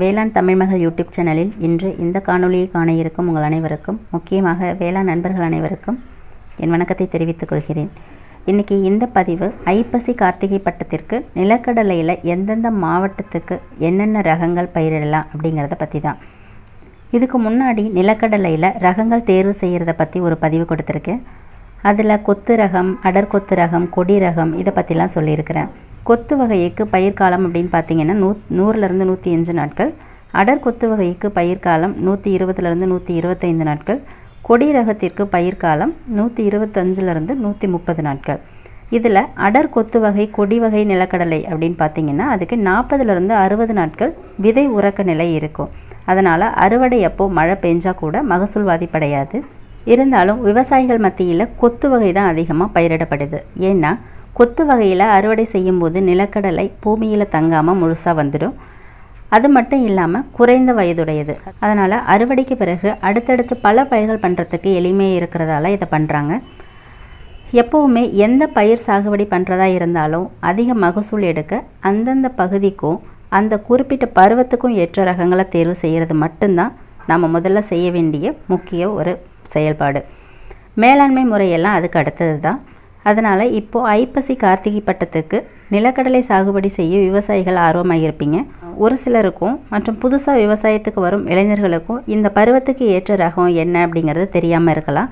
வேளாண் தமிழ்மகள் யூடியூப் சேனலில் இன்று இந்த காணொலியை காண இருக்கும் உங்கள் அனைவருக்கும் முக்கியமாக வேளாண் நண்பர்கள் அனைவருக்கும் என் வணக்கத்தை தெரிவித்துக் கொள்கிறேன் இன்றைக்கி இந்த பதிவு ஐப்பசி கார்த்திகை பட்டத்திற்கு நிலக்கடலையில் எந்தெந்த மாவட்டத்துக்கு என்னென்ன ரகங்கள் பயிரிடலாம் அப்படிங்கிறத பற்றி தான் இதுக்கு முன்னாடி நிலக்கடலையில் ரகங்கள் தேர்வு செய்கிறத பற்றி ஒரு பதிவு கொடுத்துருக்கேன் அதில் கொத்து ரகம் அடர் கொத்து ரகம் கொடி ரகம் இதை பற்றிலாம் சொல்லியிருக்கிறேன் கொத்து வகைக்கு பயிர் காலம் அப்படின்னு பார்த்தீங்கன்னா நூ நூறுலேருந்து நூற்றி அஞ்சு நாட்கள் அடர் கொத்து வகைக்கு பயிர் காலம் நூற்றி இருபதுலேருந்து நூற்றி இருபத்தைந்து நாட்கள் கொடி ரகத்திற்கு பயிர் காலம் நூற்றி இருபத்தஞ்சிலிருந்து நூற்றி முப்பது நாட்கள் இதில் அடர் கொத்து வகை கொடி வகை நிலக்கடலை அப்படின்னு பார்த்தீங்கன்னா அதுக்கு நாற்பதுலேருந்து அறுபது நாட்கள் விதை உறக்க நிலை இருக்கும் அதனால் அறுவடை அப்போ மழை பெஞ்சால் கூட மகசூல் வாதிப்படையாது இருந்தாலும் விவசாயிகள் மத்தியில் கொத்து வகை தான் அதிகமாக பயிரிடப்படுது ஏன்னா கொத்து வகையில் அறுவடை செய்யும்போது நிலக்கடலை பூமியில் தங்காமல் முழுசாக வந்துடும் அது மட்டும் இல்லாமல் குறைந்த வயதுடையது அதனால் அறுவடைக்கு பிறகு அடுத்தடுத்து பல பயிர்கள் பண்ணுறதுக்கு எளிமையாக இருக்கிறதால இதை பண்ணுறாங்க எப்போவுமே எந்த பயிர் சாகுபடி பண்ணுறதா இருந்தாலும் அதிக மகசூல் எடுக்க அந்தந்த பகுதிக்கும் அந்த குறிப்பிட்ட பருவத்துக்கும் ஏற்ற ரகங்களை தேர்வு செய்கிறது மட்டும்தான் நம்ம முதல்ல செய்ய வேண்டிய முக்கிய ஒரு செயல்பாடு மேலாண்மை முறையெல்லாம் அதுக்கு அடுத்தது தான் அதனால் இப்போது ஐப்பசி கார்த்திகை பட்டத்துக்கு நிலக்கடலை சாகுபடி செய்ய விவசாயிகள் ஆர்வமாக இருப்பீங்க ஒரு சிலருக்கும் மற்றும் புதுசாக விவசாயத்துக்கு வரும் இளைஞர்களுக்கும் இந்த பருவத்துக்கு ஏற்ற ரகம் என்ன அப்படிங்கிறது தெரியாமல் இருக்கலாம்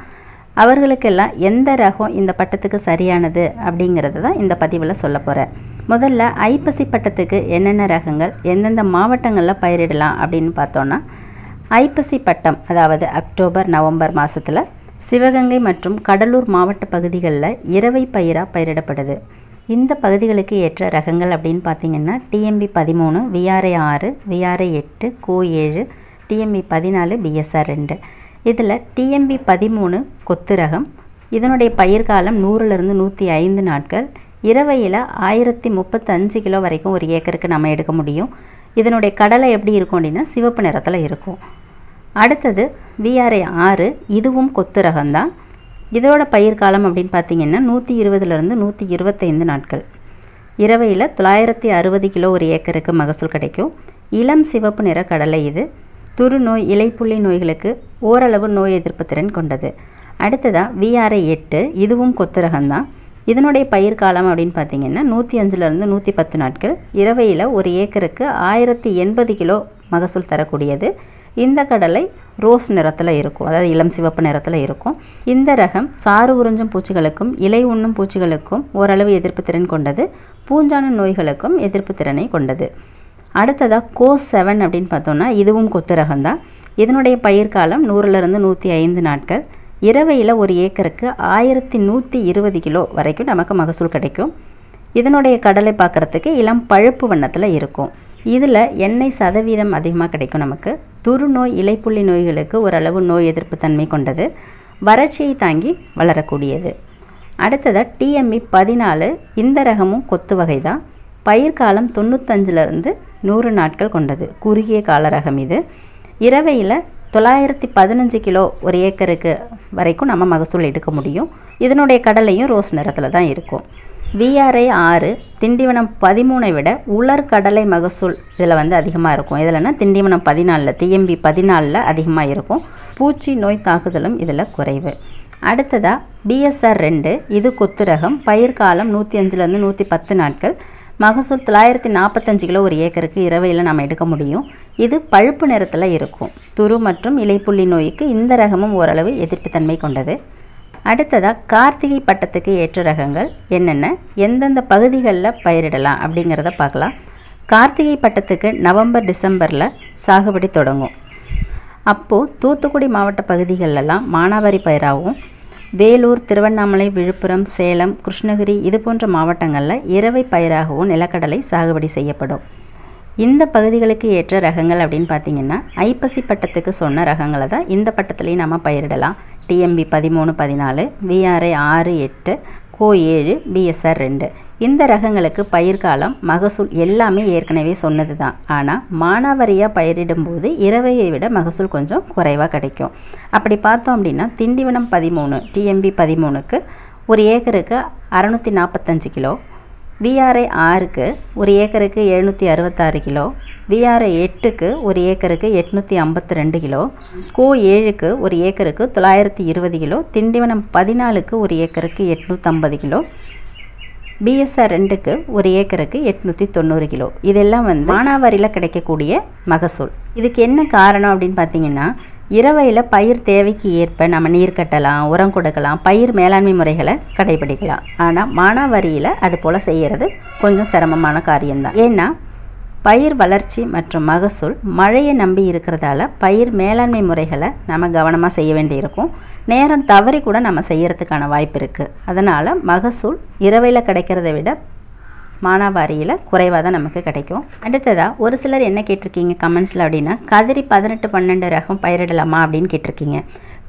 அவர்களுக்கெல்லாம் எந்த ரகம் இந்த பட்டத்துக்கு சரியானது அப்படிங்கிறது தான் இந்த பதிவில் சொல்ல போகிறேன் முதல்ல ஐப்பசி பட்டத்துக்கு என்னென்ன ரகங்கள் எந்தெந்த மாவட்டங்களில் பயிரிடலாம் அப்படின்னு பார்த்தோன்னா ஐப்பசி பட்டம் அதாவது அக்டோபர் நவம்பர் மாதத்தில் சிவகங்கை மற்றும் கடலூர் மாவட்ட பகுதிகளில் இரவை பயிராக பயிரிடப்படுது இந்த பகுதிகளுக்கு ஏற்ற ரகங்கள் அப்படின்னு பார்த்தீங்கன்னா டிஎம்பி பதிமூணு விஆர்ஏ ஆறு விஆர்ஏ எட்டு கோ ஏழு டிஎம்பி பதினாலு பிஎஸ்ஆர் ரெண்டு இதில் டிஎம்பி பதிமூணு கொத்து ரகம் இதனுடைய பயிர்காலம் நூறுலேருந்து நூற்றி ஐந்து நாட்கள் இரவையில் ஆயிரத்தி முப்பத்தஞ்சு கிலோ வரைக்கும் ஒரு ஏக்கருக்கு நம்ம எடுக்க முடியும் இதனுடைய கடலை எப்படி இருக்கும் அப்படின்னா சிவப்பு நிறத்தில் இருக்கும் அடுத்தது விஆர்ஐ ஆறு இதுவும் கொத்து ரகம்தான் இதோட பயிர் காலம் அப்படின்னு பார்த்தீங்கன்னா நூற்றி இருபதுலேருந்து நூற்றி இருபத்தைந்து நாட்கள் இரவையில் தொள்ளாயிரத்தி அறுபது கிலோ ஒரு ஏக்கருக்கு மகசூல் கிடைக்கும் இளம் சிவப்பு நிற கடலை இது துரு நோய் இலைப்புள்ளி நோய்களுக்கு ஓரளவு நோய் எதிர்ப்பு திறன் கொண்டது அடுத்ததாக விஆர்ஐ எட்டு இதுவும் கொத்து ரகம்தான் இதனுடைய பயிர் காலம் அப்படின்னு பார்த்தீங்கன்னா நூற்றி அஞ்சுலேருந்து நூற்றி பத்து நாட்கள் இரவையில் ஒரு ஏக்கருக்கு ஆயிரத்தி எண்பது கிலோ மகசூல் தரக்கூடியது இந்த கடலை ரோஸ் நிறத்தில் இருக்கும் அதாவது இளம் சிவப்பு நிறத்தில் இருக்கும் இந்த ரகம் சாறு உறிஞ்சும் பூச்சிகளுக்கும் இலை உண்ணும் பூச்சிகளுக்கும் ஓரளவு எதிர்ப்பு திறன் கொண்டது பூஞ்சான நோய்களுக்கும் எதிர்ப்பு திறனை கொண்டது அடுத்ததாக கோ செவன் அப்படின்னு பார்த்தோன்னா இதுவும் கொத்து ரகம் தான் இதனுடைய பயிர்காலம் நூறுலேருந்து நூற்றி ஐந்து நாட்கள் இரவையில் ஒரு ஏக்கருக்கு ஆயிரத்தி நூற்றி இருபது கிலோ வரைக்கும் நமக்கு மகசூல் கிடைக்கும் இதனுடைய கடலை பார்க்குறதுக்கு இளம் பழுப்பு வண்ணத்தில் இருக்கும் இதில் எண்ணெய் சதவீதம் அதிகமாக கிடைக்கும் நமக்கு துருநோய் இலைப்புள்ளி நோய்களுக்கு ஓரளவு நோய் எதிர்ப்பு தன்மை கொண்டது வறட்சியை தாங்கி வளரக்கூடியது அடுத்ததாக டிஎம்இ பதினாலு இந்த ரகமும் கொத்து வகை தான் பயிர் காலம் தொண்ணூத்தஞ்சிலிருந்து நூறு நாட்கள் கொண்டது குறுகிய கால ரகம் இது இரவையில் தொள்ளாயிரத்தி பதினஞ்சு கிலோ ஒரு ஏக்கருக்கு வரைக்கும் நம்ம மகசூல் எடுக்க முடியும் இதனுடைய கடலையும் ரோஸ் நிறத்தில் தான் இருக்கும் விஆர்ஐ ஆறு திண்டிவனம் பதிமூணை விட உலர் கடலை மகசூல் இதில் வந்து அதிகமாக இருக்கும் இதில்னா திண்டிவனம் பதினாலில் டிஎம்பி பதினாலில் அதிகமாக இருக்கும் பூச்சி நோய் தாக்குதலும் இதில் குறைவு அடுத்ததாக பிஎஸ்ஆர் ரெண்டு இது கொத்து ரகம் பயிர் காலம் நூற்றி அஞ்சுலேருந்து நூற்றி பத்து நாட்கள் மகசூல் தொள்ளாயிரத்தி நாற்பத்தஞ்சு கிலோ ஒரு ஏக்கருக்கு இரவையில் நம்ம எடுக்க முடியும் இது பழுப்பு நிறத்தில் இருக்கும் துரு மற்றும் இலைப்புள்ளி நோய்க்கு இந்த ரகமும் ஓரளவு எதிர்ப்புத்தன்மை கொண்டது அடுத்ததாக கார்த்திகை பட்டத்துக்கு ஏற்ற ரகங்கள் என்னென்ன எந்தெந்த பகுதிகளில் பயிரிடலாம் அப்படிங்கிறத பார்க்கலாம் கார்த்திகை பட்டத்துக்கு நவம்பர் டிசம்பரில் சாகுபடி தொடங்கும் அப்போது தூத்துக்குடி மாவட்ட பகுதிகளெல்லாம் மானாவாரி பயிராகவும் வேலூர் திருவண்ணாமலை விழுப்புரம் சேலம் கிருஷ்ணகிரி இது போன்ற மாவட்டங்களில் இரவை பயிராகவும் நிலக்கடலை சாகுபடி செய்யப்படும் இந்த பகுதிகளுக்கு ஏற்ற ரகங்கள் அப்படின்னு பார்த்தீங்கன்னா ஐப்பசி பட்டத்துக்கு சொன்ன ரகங்களை தான் இந்த பட்டத்துலேயும் நம்ம பயிரிடலாம் டிஎம்பி பதிமூணு பதினாலு விஆர்ஐ ஆறு எட்டு கோ ஏழு பிஎஸ்ஆர் ரெண்டு இந்த ரகங்களுக்கு பயிர்காலம் மகசூல் எல்லாமே ஏற்கனவே சொன்னது தான் ஆனால் மானாவரியாக பயிரிடும்போது இரவையை விட மகசூல் கொஞ்சம் குறைவாக கிடைக்கும் அப்படி பார்த்தோம் அப்படின்னா திண்டிவனம் பதிமூணு டிஎம்பி பதிமூணுக்கு ஒரு ஏக்கருக்கு அறநூற்றி நாற்பத்தஞ்சு கிலோ விஆர்ஐ ஆறுக்கு ஒரு ஏக்கருக்கு எழுநூற்றி அறுபத்தாறு கிலோ விஆர்ஐ எட்டுக்கு ஒரு ஏக்கருக்கு எட்நூற்றி ஐம்பத்தி ரெண்டு கிலோ கோ ஏழுக்கு ஒரு ஏக்கருக்கு தொள்ளாயிரத்தி இருபது கிலோ திண்டிவனம் பதினாலுக்கு ஒரு ஏக்கருக்கு எட்நூற்றம்பது கிலோ பிஎஸ்ஆர் ரெண்டுக்கு ஒரு ஏக்கருக்கு எட்நூற்றி தொண்ணூறு கிலோ இதெல்லாம் வந்து மானாவாரியில் கிடைக்கக்கூடிய மகசூல் இதுக்கு என்ன காரணம் அப்படின்னு பார்த்தீங்கன்னா இரவையில் பயிர் தேவைக்கு ஏற்ப நம்ம நீர் கட்டலாம் உரம் கொடுக்கலாம் பயிர் மேலாண்மை முறைகளை கடைபிடிக்கலாம் ஆனால் மானாவரியில் அது போல் செய்கிறது கொஞ்சம் சிரமமான காரியம்தான் ஏன்னா பயிர் வளர்ச்சி மற்றும் மகசூல் மழையை நம்பி இருக்கிறதால பயிர் மேலாண்மை முறைகளை நம்ம கவனமாக செய்ய வேண்டியிருக்கும் நேரம் தவறி கூட நம்ம செய்கிறதுக்கான வாய்ப்பு இருக்குது அதனால் மகசூல் இரவையில் கிடைக்கிறத விட மானாவாரியில் குறைவாக தான் நமக்கு கிடைக்கும் அடுத்ததாக ஒரு சிலர் என்ன கேட்டிருக்கீங்க கமெண்ட்ஸில் அப்படின்னா கதிரி பதினெட்டு பன்னெண்டு ரகம் பயிரிடலாமா அப்படின்னு கேட்டிருக்கீங்க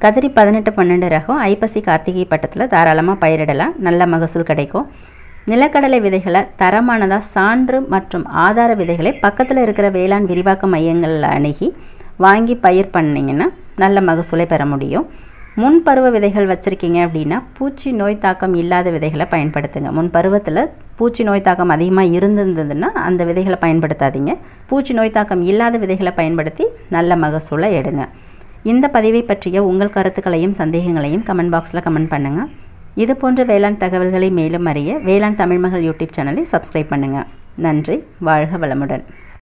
கதிரி பதினெட்டு பன்னெண்டு ரகம் ஐப்பசி கார்த்திகை பட்டத்தில் தாராளமாக பயிரிடலாம் நல்ல மகசூல் கிடைக்கும் நிலக்கடலை விதைகளை தரமானதாக சான்று மற்றும் ஆதார விதைகளை பக்கத்தில் இருக்கிற வேளாண் விரிவாக்க மையங்களில் அணுகி வாங்கி பயிர் பண்ணிங்கன்னா நல்ல மகசூலை பெற முடியும் முன்பருவ விதைகள் வச்சுருக்கீங்க அப்படின்னா பூச்சி நோய் தாக்கம் இல்லாத விதைகளை பயன்படுத்துங்க முன்பருவத்தில் பூச்சி நோய் தாக்கம் அதிகமாக இருந்திருந்ததுன்னா அந்த விதைகளை பயன்படுத்தாதீங்க பூச்சி நோய் தாக்கம் இல்லாத விதைகளை பயன்படுத்தி நல்ல மகசூலை எடுங்க இந்த பதிவை பற்றிய உங்கள் கருத்துக்களையும் சந்தேகங்களையும் கமெண்ட் பாக்ஸில் கமெண்ட் பண்ணுங்கள் இது போன்ற வேளாண் தகவல்களை மேலும் அறிய வேளாண் தமிழ்மகள் யூடியூப் சேனலை சப்ஸ்கிரைப் பண்ணுங்கள் நன்றி வாழ்க வளமுடன்